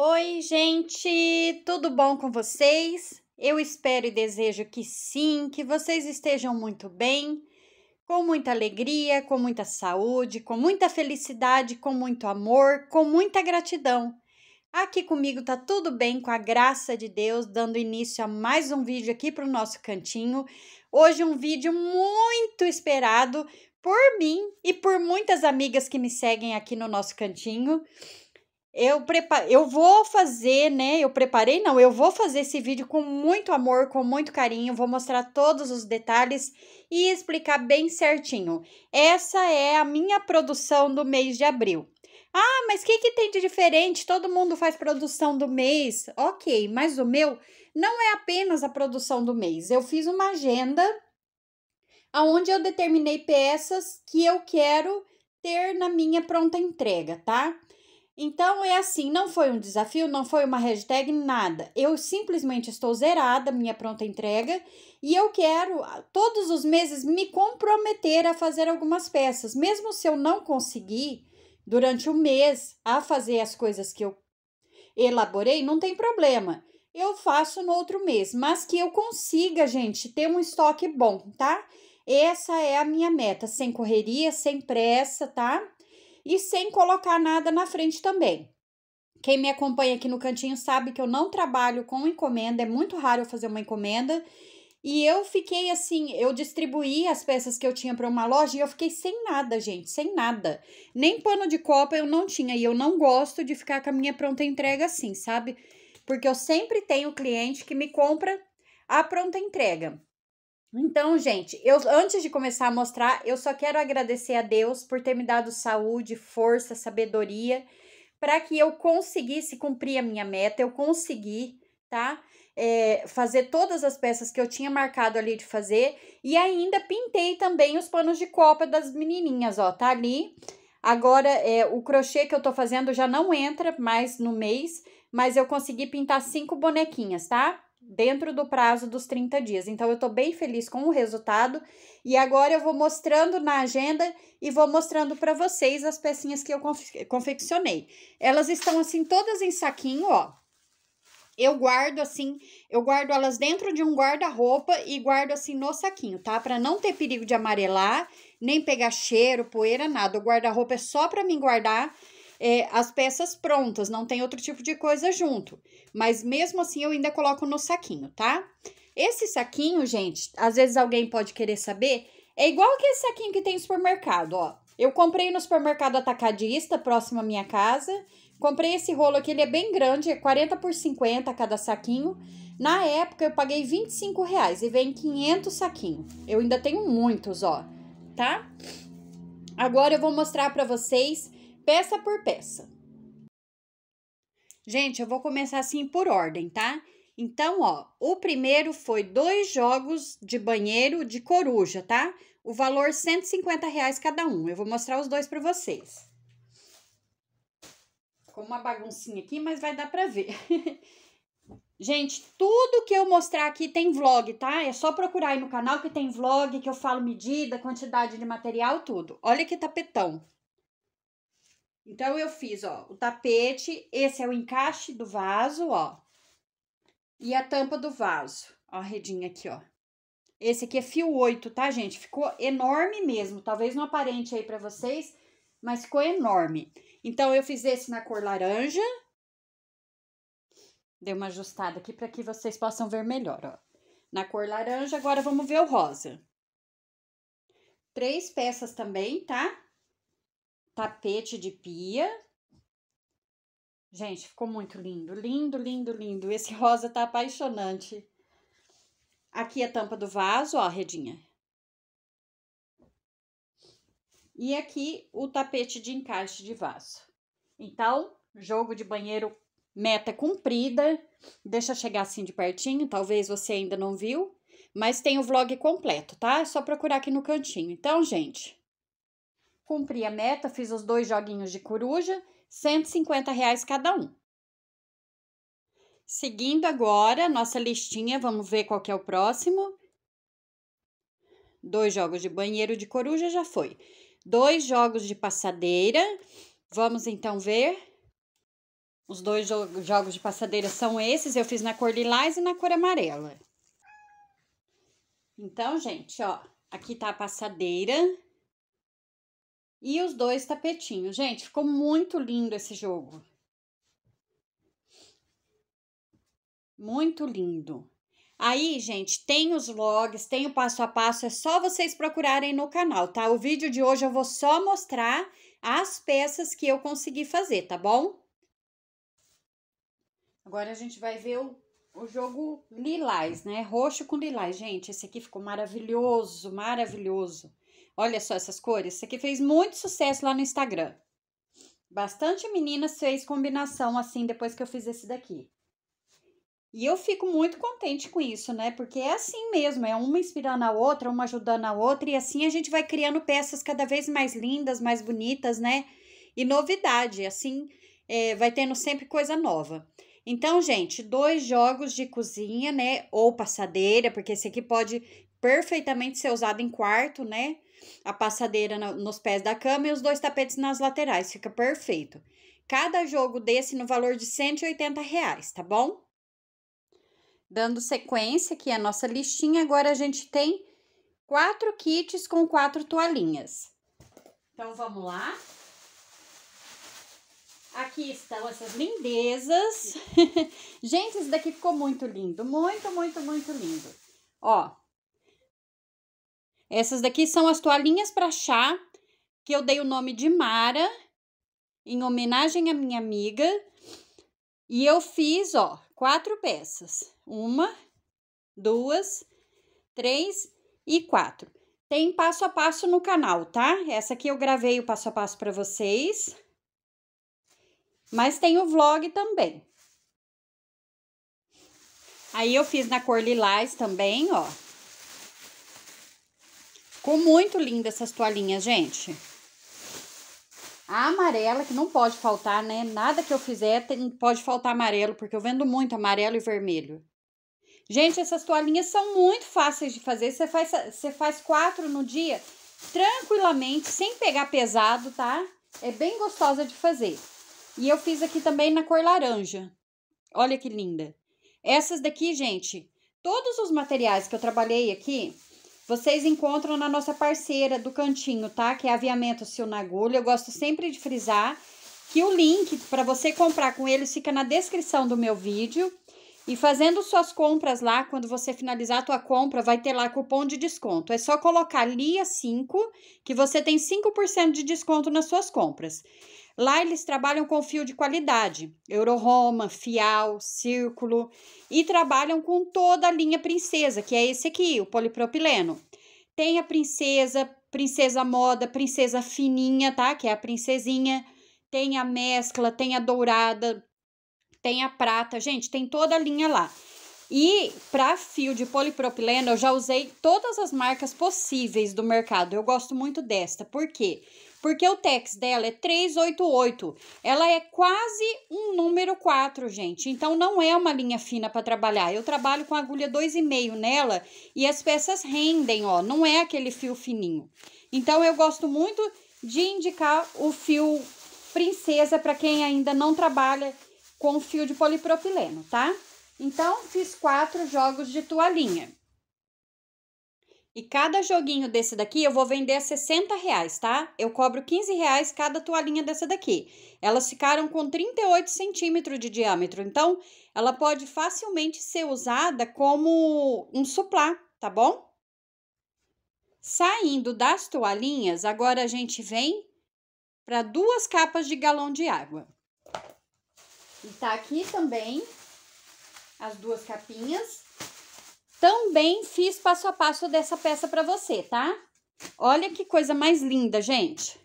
Oi, gente, tudo bom com vocês? Eu espero e desejo que sim, que vocês estejam muito bem, com muita alegria, com muita saúde, com muita felicidade, com muito amor, com muita gratidão. Aqui comigo tá tudo bem, com a graça de Deus, dando início a mais um vídeo aqui para o nosso cantinho. Hoje um vídeo muito esperado por mim e por muitas amigas que me seguem aqui no nosso cantinho. Eu, eu vou fazer, né? Eu preparei, não, eu vou fazer esse vídeo com muito amor, com muito carinho, vou mostrar todos os detalhes e explicar bem certinho. Essa é a minha produção do mês de abril. Ah, mas o que, que tem de diferente? Todo mundo faz produção do mês. Ok, mas o meu não é apenas a produção do mês. Eu fiz uma agenda onde eu determinei peças que eu quero ter na minha pronta entrega, tá? Tá? Então é assim, não foi um desafio, não foi uma hashtag, nada. Eu simplesmente estou zerada, minha pronta entrega, e eu quero ah, todos os meses me comprometer a fazer algumas peças, mesmo se eu não conseguir durante o mês a fazer as coisas que eu elaborei, não tem problema. Eu faço no outro mês, mas que eu consiga, gente, ter um estoque bom, tá? Essa é a minha meta, sem correria, sem pressa, tá? e sem colocar nada na frente também. Quem me acompanha aqui no cantinho sabe que eu não trabalho com encomenda, é muito raro eu fazer uma encomenda. E eu fiquei assim, eu distribuí as peças que eu tinha para uma loja e eu fiquei sem nada, gente, sem nada. Nem pano de copa eu não tinha e eu não gosto de ficar com a minha pronta entrega assim, sabe? Porque eu sempre tenho cliente que me compra a pronta entrega. Então, gente, eu antes de começar a mostrar, eu só quero agradecer a Deus por ter me dado saúde, força, sabedoria, para que eu conseguisse cumprir a minha meta, eu consegui, tá? É, fazer todas as peças que eu tinha marcado ali de fazer e ainda pintei também os panos de copa das menininhas, ó, tá ali. Agora, é, o crochê que eu tô fazendo já não entra mais no mês, mas eu consegui pintar cinco bonequinhas, tá? dentro do prazo dos 30 dias. Então, eu estou bem feliz com o resultado e agora eu vou mostrando na agenda e vou mostrando para vocês as pecinhas que eu confeccionei. Elas estão assim todas em saquinho, ó. Eu guardo assim, eu guardo elas dentro de um guarda-roupa e guardo assim no saquinho, tá? Para não ter perigo de amarelar, nem pegar cheiro, poeira, nada. O guarda-roupa é só para mim guardar é, as peças prontas, não tem outro tipo de coisa junto. Mas mesmo assim, eu ainda coloco no saquinho, tá? Esse saquinho, gente, às vezes alguém pode querer saber, é igual que esse saquinho que tem no supermercado, ó. Eu comprei no supermercado atacadista, próximo à minha casa. Comprei esse rolo aqui, ele é bem grande, é 40 por 50 cada saquinho. Na época, eu paguei 25 reais e vem 500 saquinhos. Eu ainda tenho muitos, ó, tá? Agora eu vou mostrar pra vocês peça por peça. Gente, eu vou começar assim por ordem, tá? Então, ó, o primeiro foi dois jogos de banheiro de coruja, tá? O valor 150 reais cada um. Eu vou mostrar os dois para vocês. Com uma baguncinha aqui, mas vai dar para ver. Gente, tudo que eu mostrar aqui tem vlog, tá? É só procurar aí no canal que tem vlog, que eu falo medida, quantidade de material, tudo. Olha que tapetão. Então, eu fiz, ó, o tapete, esse é o encaixe do vaso, ó, e a tampa do vaso, ó, a redinha aqui, ó. Esse aqui é fio 8, tá, gente? Ficou enorme mesmo, talvez não aparente aí pra vocês, mas ficou enorme. Então, eu fiz esse na cor laranja. Dei uma ajustada aqui para que vocês possam ver melhor, ó. Na cor laranja, agora vamos ver o rosa. Três peças também, tá? tapete de pia. Gente, ficou muito lindo, lindo, lindo, lindo. Esse rosa tá apaixonante. Aqui é a tampa do vaso, ó, redinha. E aqui o tapete de encaixe de vaso. Então, jogo de banheiro meta cumprida. Deixa chegar assim de pertinho, talvez você ainda não viu, mas tem o vlog completo, tá? É só procurar aqui no cantinho. Então, gente, Cumpri a meta, fiz os dois joguinhos de coruja, 150 reais cada um. Seguindo agora nossa listinha, vamos ver qual é o próximo. Dois jogos de banheiro de coruja já foi. Dois jogos de passadeira. Vamos então ver. Os dois jo jogos de passadeira são esses. Eu fiz na cor lilás e na cor amarela. Então, gente, ó, aqui tá a passadeira e os dois tapetinhos. Gente, ficou muito lindo esse jogo. Muito lindo. Aí, gente, tem os logs, tem o passo a passo, é só vocês procurarem no canal, tá? O vídeo de hoje eu vou só mostrar as peças que eu consegui fazer, tá bom? Agora a gente vai ver o, o jogo lilás, né? Roxo com lilás. Gente, esse aqui ficou maravilhoso, maravilhoso. Olha só essas cores. Isso aqui fez muito sucesso lá no Instagram. Bastante meninas fez combinação assim depois que eu fiz esse daqui. E eu fico muito contente com isso, né? Porque é assim mesmo, é uma inspirando a outra, uma ajudando a outra, e assim a gente vai criando peças cada vez mais lindas, mais bonitas, né? E novidade, assim é, vai tendo sempre coisa nova. Então, gente, dois jogos de cozinha, né? Ou passadeira, porque esse aqui pode perfeitamente ser usado em quarto, né? a passadeira no, nos pés da cama e os dois tapetes nas laterais, fica perfeito. Cada jogo desse no valor de 180 reais, tá bom? Dando sequência aqui a nossa listinha, agora a gente tem quatro kits com quatro toalhinhas. Então, vamos lá. Aqui estão essas lindezas. gente, isso daqui ficou muito lindo, muito, muito, muito lindo. Ó, essas daqui são as toalhinhas para chá, que eu dei o nome de Mara, em homenagem à minha amiga. E eu fiz, ó, quatro peças. Uma, duas, três e quatro. Tem passo a passo no canal, tá? Essa aqui eu gravei o passo a passo para vocês. Mas tem o vlog também. Aí eu fiz na cor lilás também, ó. Ficou muito linda essas toalhinhas, gente. A amarela, que não pode faltar, né? Nada que eu fizer tem, pode faltar amarelo, porque eu vendo muito amarelo e vermelho. Gente, essas toalhinhas são muito fáceis de fazer. Você faz, você faz quatro no dia, tranquilamente, sem pegar pesado, tá? É bem gostosa de fazer. E eu fiz aqui também na cor laranja. Olha que linda. Essas daqui, gente, todos os materiais que eu trabalhei aqui, vocês encontram na nossa parceira do cantinho, tá? Que é Aviamento Sil Agulha. Eu gosto sempre de frisar que o link para você comprar com eles fica na descrição do meu vídeo. E fazendo suas compras lá, quando você finalizar a tua compra, vai ter lá cupom de desconto. É só colocar LIA5, que você tem 5% de desconto nas suas compras. Lá eles trabalham com fio de qualidade, Euroroma, Fial, Círculo, e trabalham com toda a linha Princesa, que é esse aqui, o polipropileno. Tem a Princesa, Princesa Moda, Princesa Fininha, tá? Que é a princesinha. Tem a mescla, tem a dourada, tem a prata, gente, tem toda a linha lá. E para fio de polipropileno, eu já usei todas as marcas possíveis do mercado. Eu gosto muito desta, por quê? Porque o tex dela é 388. Ela é quase um número 4, gente. Então não é uma linha fina para trabalhar. Eu trabalho com agulha 2,5 nela e as peças rendem, ó, não é aquele fio fininho. Então eu gosto muito de indicar o fio princesa para quem ainda não trabalha com fio de polipropileno, tá? Então, fiz quatro jogos de toalhinha. E cada joguinho desse daqui eu vou vender a 60 reais, tá? Eu cobro 15 reais cada toalhinha dessa daqui. Elas ficaram com 38 centímetros de diâmetro, então ela pode facilmente ser usada como um suplá, tá bom? Saindo das toalhinhas, agora a gente vem para duas capas de galão de água. E tá aqui também as duas capinhas. Também fiz passo a passo dessa peça para você, tá? Olha que coisa mais linda, gente.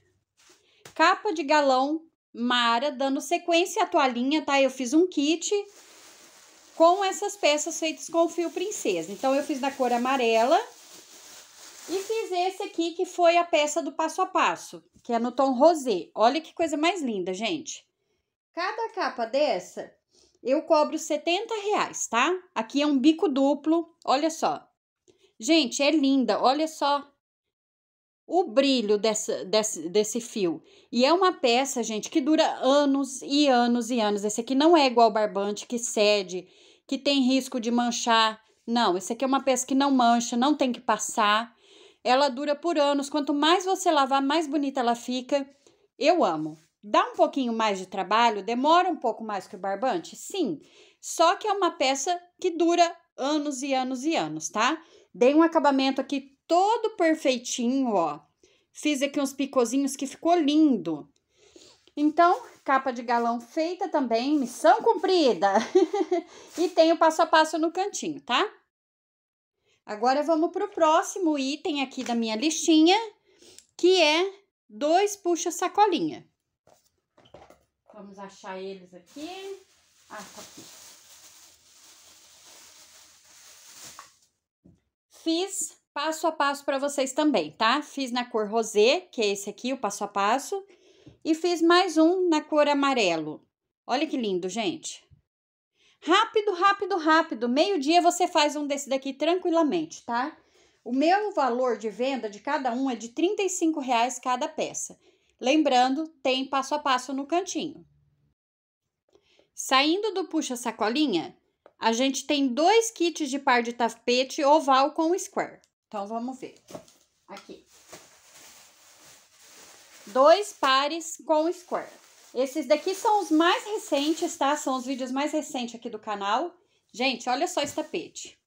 Capa de galão Mara, dando sequência à toalhinha, tá? Eu fiz um kit com essas peças feitas com fio princesa. Então, eu fiz da cor amarela e fiz esse aqui que foi a peça do passo a passo, que é no tom rosé. Olha que coisa mais linda, gente. Cada capa dessa eu cobro 70 reais, tá? Aqui é um bico duplo, olha só. Gente, é linda, olha só o brilho dessa, desse, desse fio. E é uma peça, gente, que dura anos e anos e anos. Esse aqui não é igual barbante, que cede, que tem risco de manchar. Não, esse aqui é uma peça que não mancha, não tem que passar. Ela dura por anos. Quanto mais você lavar, mais bonita ela fica. Eu amo. Dá um pouquinho mais de trabalho, demora um pouco mais que o barbante? Sim, só que é uma peça que dura anos e anos e anos, tá? Dei um acabamento aqui todo perfeitinho, ó. Fiz aqui uns picozinhos que ficou lindo. Então, capa de galão feita também, missão cumprida. e tem o passo a passo no cantinho, tá? Agora vamos para o próximo item aqui da minha listinha, que é dois puxa-sacolinha. Vamos achar eles aqui. Ah, tá aqui. Fiz passo a passo para vocês também, tá? Fiz na cor rosé, que é esse aqui, o passo a passo. E fiz mais um na cor amarelo. Olha que lindo, gente. Rápido, rápido, rápido. Meio-dia você faz um desse daqui tranquilamente, tá? O meu valor de venda de cada um é de R$35,00 reais cada peça. Lembrando, tem passo a passo no cantinho. Saindo do puxa-sacolinha, a gente tem dois kits de par de tapete oval com square. Então, vamos ver. Aqui. Dois pares com square. Esses daqui são os mais recentes, tá? São os vídeos mais recentes aqui do canal. Gente, olha só esse tapete.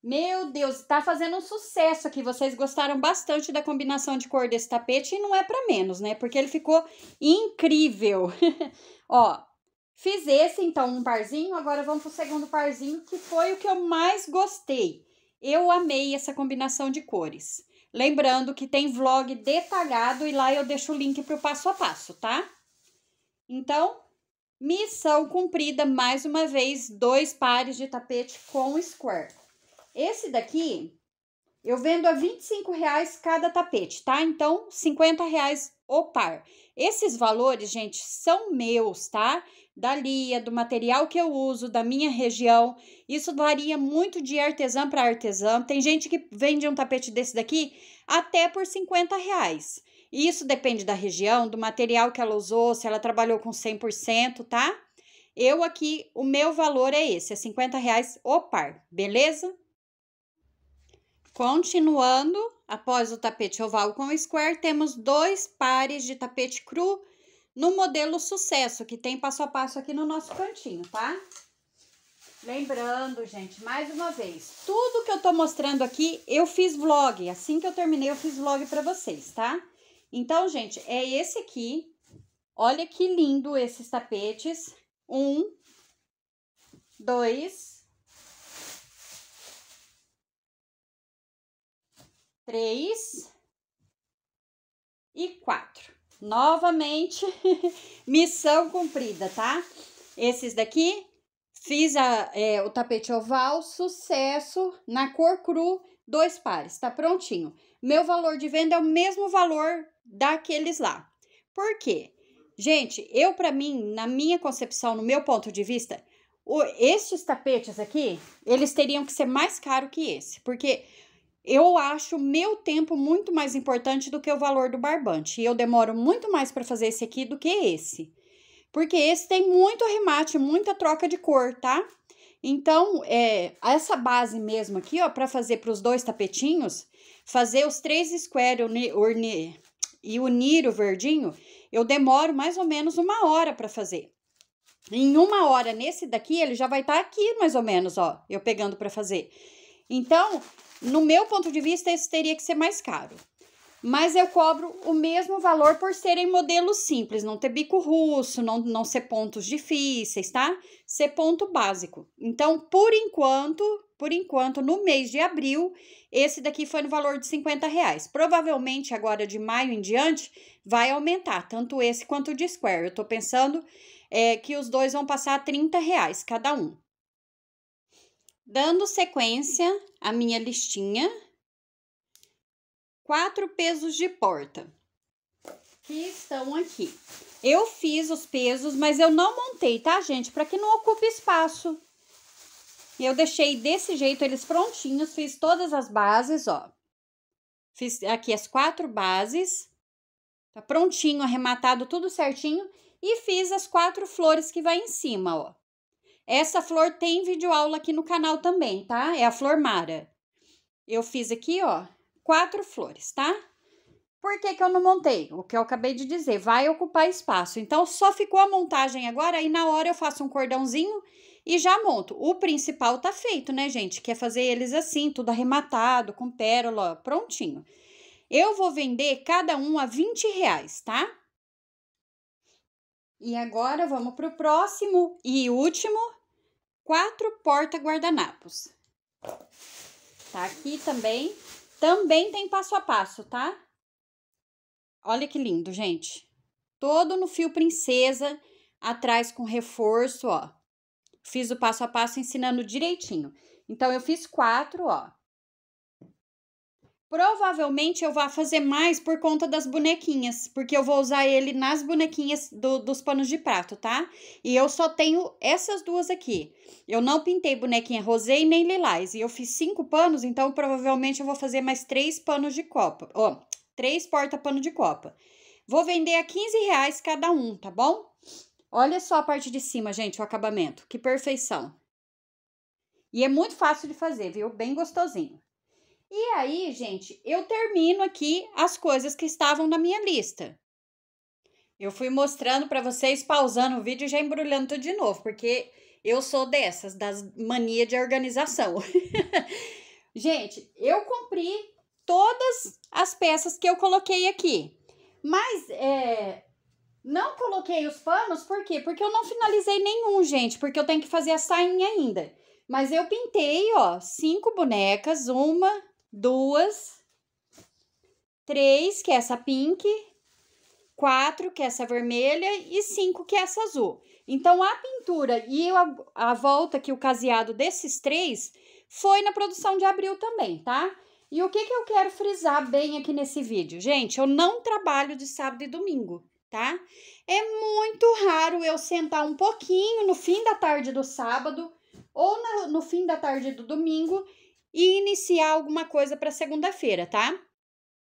Meu Deus, tá fazendo um sucesso aqui. Vocês gostaram bastante da combinação de cor desse tapete e não é para menos, né? Porque ele ficou incrível. Ó, fiz esse então um parzinho, agora vamos pro segundo parzinho, que foi o que eu mais gostei. Eu amei essa combinação de cores. Lembrando que tem vlog detalhado e lá eu deixo o link pro passo a passo, tá? Então, missão cumprida mais uma vez, dois pares de tapete com square. Esse daqui, eu vendo a 25 reais cada tapete, tá? Então, 50 reais o par. Esses valores, gente, são meus, tá? Da Lia, do material que eu uso, da minha região. Isso varia muito de artesã para artesã. Tem gente que vende um tapete desse daqui até por 50 reais. Isso depende da região, do material que ela usou, se ela trabalhou com 100%, tá? Eu aqui, o meu valor é esse, é 50 reais o par, beleza? Continuando, após o tapete oval com square, temos dois pares de tapete cru no modelo sucesso, que tem passo a passo aqui no nosso cantinho, tá? Lembrando, gente, mais uma vez, tudo que eu tô mostrando aqui, eu fiz vlog. Assim que eu terminei, eu fiz vlog pra vocês, tá? Então, gente, é esse aqui. Olha que lindo esses tapetes. Um, dois, três e quatro. Novamente, missão cumprida, tá? Esses daqui, fiz a, é, o tapete oval, sucesso, na cor cru, dois pares, tá prontinho. Meu valor de venda é o mesmo valor daqueles lá. Por quê? Gente, eu, para mim, na minha concepção, no meu ponto de vista, o, estes tapetes aqui, eles teriam que ser mais caro que esse, porque eu acho meu tempo muito mais importante do que o valor do barbante. E eu demoro muito mais para fazer esse aqui do que esse. Porque esse tem muito remate, muita troca de cor, tá? Então, é, essa base mesmo aqui, ó, para fazer para os dois tapetinhos, fazer os três square uni, uni, e unir o verdinho, eu demoro mais ou menos uma hora para fazer. Em uma hora, nesse daqui, ele já vai estar tá aqui mais ou menos, ó, eu pegando para fazer. Então, no meu ponto de vista, esse teria que ser mais caro. Mas eu cobro o mesmo valor por serem modelos simples, não ter bico russo, não, não ser pontos difíceis, tá? Ser ponto básico. Então, por enquanto, por enquanto, no mês de abril, esse daqui foi no valor de 50 reais. Provavelmente agora de maio em diante vai aumentar, tanto esse quanto o de square. Eu tô pensando é, que os dois vão passar a 30 reais cada um. Dando sequência à minha listinha, quatro pesos de porta que estão aqui. Eu fiz os pesos, mas eu não montei, tá, gente? Para que não ocupe espaço. Eu deixei desse jeito eles prontinhos, fiz todas as bases, ó. Fiz aqui as quatro bases. Tá prontinho, arrematado, tudo certinho. E fiz as quatro flores que vai em cima, ó. Essa flor tem vídeo aula aqui no canal também, tá? É a flor Mara. Eu fiz aqui, ó, quatro flores, tá? Por que, que eu não montei? O que eu acabei de dizer, vai ocupar espaço. Então, só ficou a montagem agora, aí na hora eu faço um cordãozinho e já monto. O principal tá feito, né, gente? Quer fazer eles assim, tudo arrematado, com pérola, prontinho. Eu vou vender cada um a 20 reais, tá? E agora vamos pro próximo e último quatro porta-guardanapos. Tá aqui também. Também tem passo a passo, tá? Olha que lindo, gente. Todo no fio princesa, atrás com reforço, ó. Fiz o passo a passo ensinando direitinho. Então, eu fiz quatro, ó. Provavelmente eu vou fazer mais por conta das bonequinhas, porque eu vou usar ele nas bonequinhas do, dos panos de prato, tá? E eu só tenho essas duas aqui. Eu não pintei bonequinha rosé e nem lilás, e eu fiz cinco panos, então provavelmente eu vou fazer mais três panos de copa, ó, três porta-pano de copa. Vou vender a 15 reais cada um, tá bom? Olha só a parte de cima, gente, o acabamento, que perfeição. E é muito fácil de fazer, viu? Bem gostosinho. E aí, gente, eu termino aqui as coisas que estavam na minha lista. Eu fui mostrando para vocês, pausando o vídeo e já embrulhando tudo de novo, porque eu sou dessas, das mania de organização. gente, eu cumpri todas as peças que eu coloquei aqui. Mas é, não coloquei os panos, por quê? Porque eu não finalizei nenhum, gente, porque eu tenho que fazer a sainha ainda. Mas eu pintei, ó, cinco bonecas, uma, duas, três, que é essa pink, quatro, que é essa vermelha, e cinco, que é essa azul. Então, a pintura e a, a volta que o caseado desses três foi na produção de abril também, tá? E o que, que eu quero frisar bem aqui nesse vídeo? Gente, eu não trabalho de sábado e domingo, tá? É muito raro eu sentar um pouquinho no fim da tarde do sábado ou no fim da tarde do domingo e iniciar alguma coisa para segunda-feira, tá?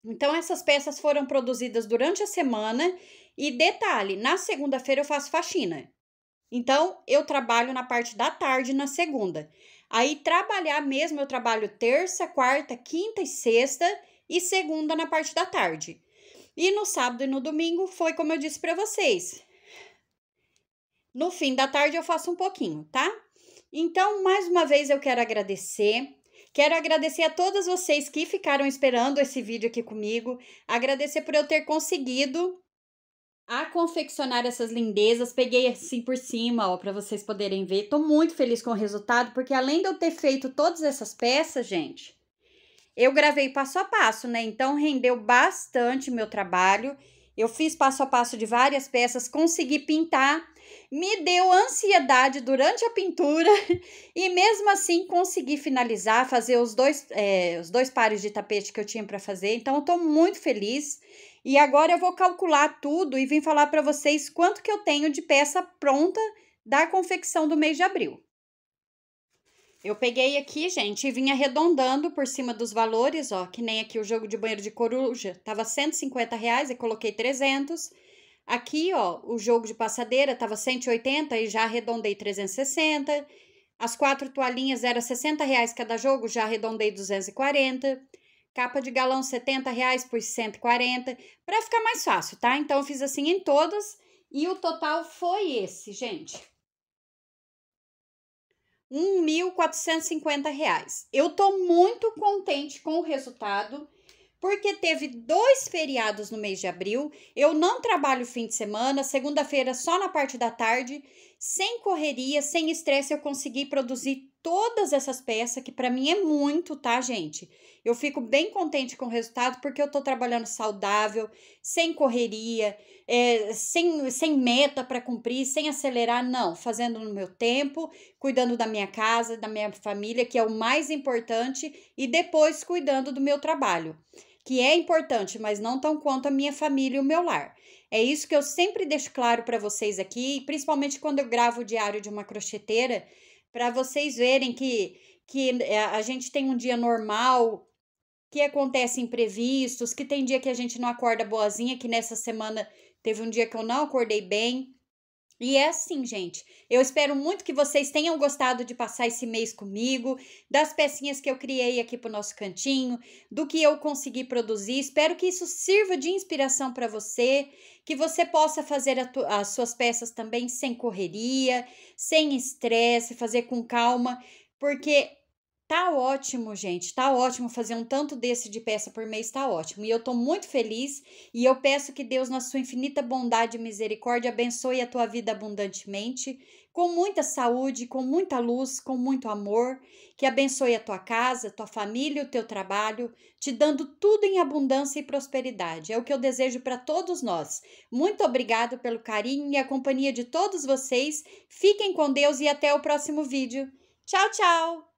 Então, essas peças foram produzidas durante a semana e detalhe, na segunda-feira eu faço faxina. Então, eu trabalho na parte da tarde na segunda. Aí, trabalhar mesmo, eu trabalho terça, quarta, quinta e sexta e segunda na parte da tarde. E no sábado e no domingo foi como eu disse para vocês. No fim da tarde eu faço um pouquinho, tá? Então, mais uma vez eu quero agradecer Quero agradecer a todas vocês que ficaram esperando esse vídeo aqui comigo, agradecer por eu ter conseguido a confeccionar essas lindezas, peguei assim por cima, ó, para vocês poderem ver. Tô muito feliz com o resultado, porque além de eu ter feito todas essas peças, gente, eu gravei passo a passo, né? Então rendeu bastante meu trabalho. Eu fiz passo a passo de várias peças, consegui pintar me deu ansiedade durante a pintura e mesmo assim consegui finalizar, fazer os dois, é, os dois pares de tapete que eu tinha para fazer. Então, eu estou muito feliz. E agora eu vou calcular tudo e vim falar para vocês quanto que eu tenho de peça pronta da confecção do mês de abril. Eu peguei aqui, gente, e vim arredondando por cima dos valores, ó, que nem aqui o jogo de banheiro de coruja, tava 150 reais e coloquei 300. Aqui, ó, o jogo de passadeira estava 180 e já arredondei 360. As quatro toalhinhas era 60 reais cada jogo, já arredondei 240. Capa de galão 70 reais por 140, para ficar mais fácil, tá? Então eu fiz assim em todas e o total foi esse, gente. R$ 1.450. Eu tô muito contente com o resultado porque teve dois feriados no mês de abril, eu não trabalho fim de semana, segunda-feira só na parte da tarde, sem correria, sem estresse, eu consegui produzir todas essas peças, que para mim é muito, tá, gente? Eu fico bem contente com o resultado, porque eu tô trabalhando saudável, sem correria, é, sem, sem meta para cumprir, sem acelerar, não. Fazendo no meu tempo, cuidando da minha casa, da minha família, que é o mais importante, e depois cuidando do meu trabalho que é importante, mas não tão quanto a minha família e o meu lar. É isso que eu sempre deixo claro para vocês aqui, principalmente quando eu gravo o diário de uma crocheteira, para vocês verem que, que eh, a gente tem um dia normal, que acontece imprevistos, que tem dia que a gente não acorda boazinha, que nessa semana teve um dia que eu não acordei bem. E é assim, gente. Eu espero muito que vocês tenham gostado de passar esse mês comigo, das pecinhas que eu criei aqui pro nosso cantinho, do que eu consegui produzir. Espero que isso sirva de inspiração para você, que você possa fazer as suas peças também sem correria, sem estresse, fazer com calma, porque Tá ótimo, gente. Tá ótimo fazer um tanto desse de peça por mês, tá ótimo. E eu tô muito feliz e eu peço que Deus, na sua infinita bondade e misericórdia, abençoe a tua vida abundantemente, com muita saúde, com muita luz, com muito amor, que abençoe a tua casa, tua família, o teu trabalho, te dando tudo em abundância e prosperidade. É o que eu desejo para todos nós. Muito obrigado pelo carinho e a companhia de todos vocês. Fiquem com Deus e até o próximo vídeo. Tchau, tchau.